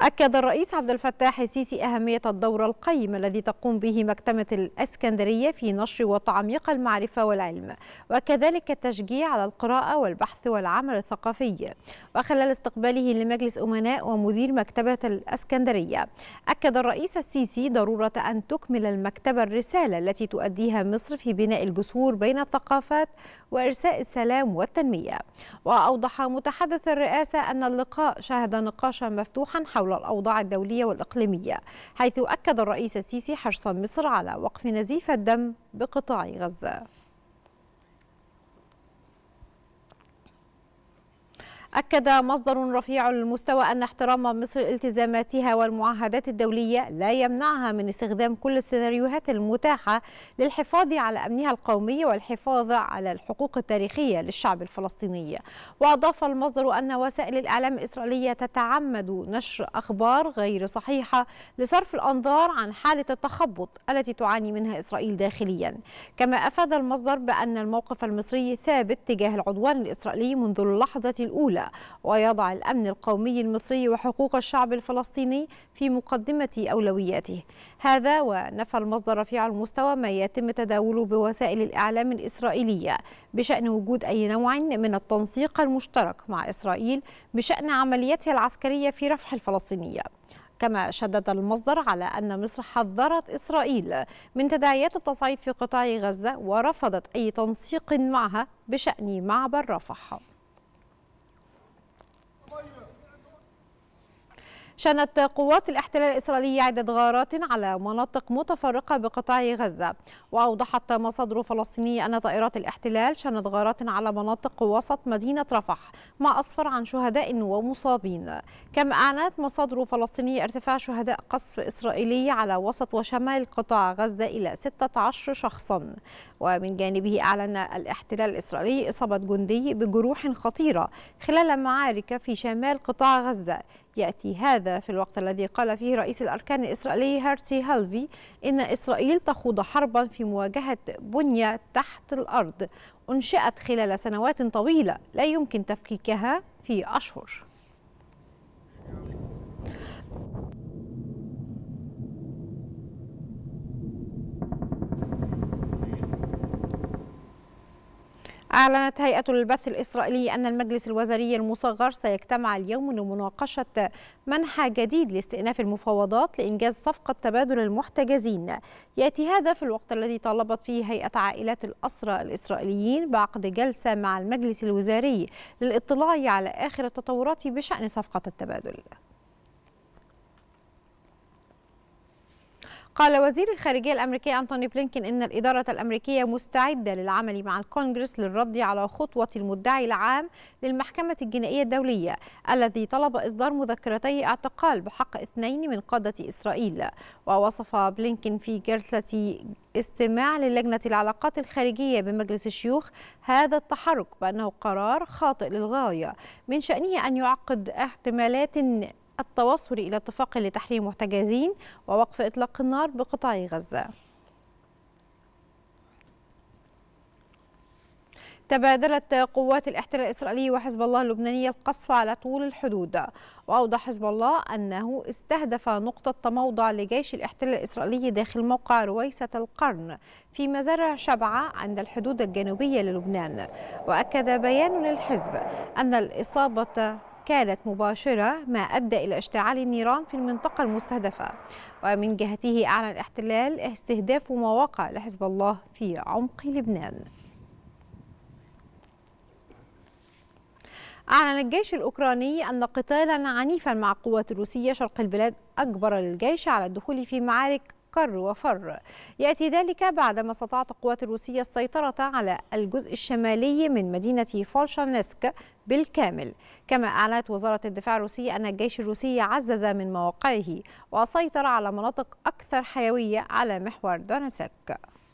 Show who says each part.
Speaker 1: أكد الرئيس عبد الفتاح السيسي أهمية الدور القيم الذي تقوم به مكتبة الأسكندرية في نشر وتعميق المعرفة والعلم وكذلك التشجيع على القراءة والبحث والعمل الثقافي وخلال استقباله لمجلس أمناء ومدير مكتبة الأسكندرية أكد الرئيس السيسي ضرورة أن تكمل المكتبة الرسالة التي تؤديها مصر في بناء الجسور بين الثقافات وإرساء السلام والتنمية وأوضح متحدث الرئاسة أن اللقاء شهد نقاشا مفتوحا حول حول الأوضاع الدولية والإقليمية حيث أكد الرئيس السيسي حرص مصر على وقف نزيف الدم بقطاع غزة أكد مصدر رفيع المستوى أن احترام مصر التزاماتها والمعاهدات الدولية لا يمنعها من استخدام كل السيناريوهات المتاحة للحفاظ على أمنها القومي والحفاظ على الحقوق التاريخية للشعب الفلسطيني وأضاف المصدر أن وسائل الإعلام الإسرائيلية تتعمد نشر أخبار غير صحيحة لصرف الأنظار عن حالة التخبط التي تعاني منها إسرائيل داخليا كما أفاد المصدر بأن الموقف المصري ثابت تجاه العدوان الإسرائيلي منذ اللحظة الأولى ويضع الأمن القومي المصري وحقوق الشعب الفلسطيني في مقدمة أولوياته هذا ونفى المصدر رفيع المستوى ما يتم تداوله بوسائل الإعلام الإسرائيلية بشأن وجود أي نوع من التنسيق المشترك مع إسرائيل بشأن عملياتها العسكرية في رفح الفلسطينية كما شدد المصدر على أن مصر حذرت إسرائيل من تداعيات التصعيد في قطاع غزة ورفضت أي تنسيق معها بشأن معبر رفح شنت قوات الاحتلال الإسرائيلي عدة غارات على مناطق متفرقة بقطاع غزة وأوضحت مصادر فلسطينية أن طائرات الاحتلال شنت غارات على مناطق وسط مدينة رفح ما أسفر عن شهداء ومصابين كما أعلنت مصادر فلسطينية ارتفاع شهداء قصف إسرائيلي على وسط وشمال قطاع غزة إلى 16 شخصا ومن جانبه أعلن الاحتلال الإسرائيلي إصابة جندي بجروح خطيرة خلال معارك في شمال قطاع غزة يأتي هذا في الوقت الذي قال فيه رئيس الأركان الإسرائيلي هارتي هالفي إن إسرائيل تخوض حربا في مواجهة بنية تحت الأرض أنشئت خلال سنوات طويلة لا يمكن تفكيكها في أشهر أعلنت هيئة البث الإسرائيلي أن المجلس الوزاري المصغر سيجتمع اليوم لمناقشة منحى جديد لاستئناف المفاوضات لإنجاز صفقة تبادل المحتجزين يأتي هذا في الوقت الذي طالبت فيه هيئة عائلات الأسرى الإسرائيليين بعقد جلسة مع المجلس الوزاري للاطلاع على آخر التطورات بشأن صفقة التبادل قال وزير الخارجية الأمريكي أنتوني بلينكين إن الإدارة الأمريكية مستعدة للعمل مع الكونغرس للرد على خطوة المدعي العام للمحكمة الجنائية الدولية الذي طلب إصدار مذكرتي اعتقال بحق اثنين من قادة إسرائيل ووصف بلينكين في جلسة استماع للجنة العلاقات الخارجية بمجلس الشيوخ هذا التحرك بأنه قرار خاطئ للغاية من شأنه أن يعقد احتمالات التوصل إلى اتفاق لتحرير محتجزين ووقف إطلاق النار بقطاع غزة تبادلت قوات الاحتلال الإسرائيلي وحزب الله اللبناني القصف على طول الحدود وأوضح حزب الله أنه استهدف نقطة تموضع لجيش الاحتلال الإسرائيلي داخل موقع رويسة القرن في مزارع شبعة عند الحدود الجنوبية للبنان وأكد بيان للحزب أن الإصابة كانت مباشرة ما أدى إلى اشتعال النيران في المنطقة المستهدفة ومن جهته أعلن الاحتلال استهداف مواقع لحزب الله في عمق لبنان أعلن الجيش الأوكراني أن قتالا عنيفا مع القوات الروسية شرق البلاد أجبر الجيش على الدخول في معارك فر وفر يأتي ذلك بعدما استطاعت القوات الروسية السيطرة على الجزء الشمالي من مدينة فولشانسك بالكامل كما أعلنت وزارة الدفاع الروسية أن الجيش الروسي عزز من مواقعه وسيطر على مناطق أكثر حيوية على محور دونسك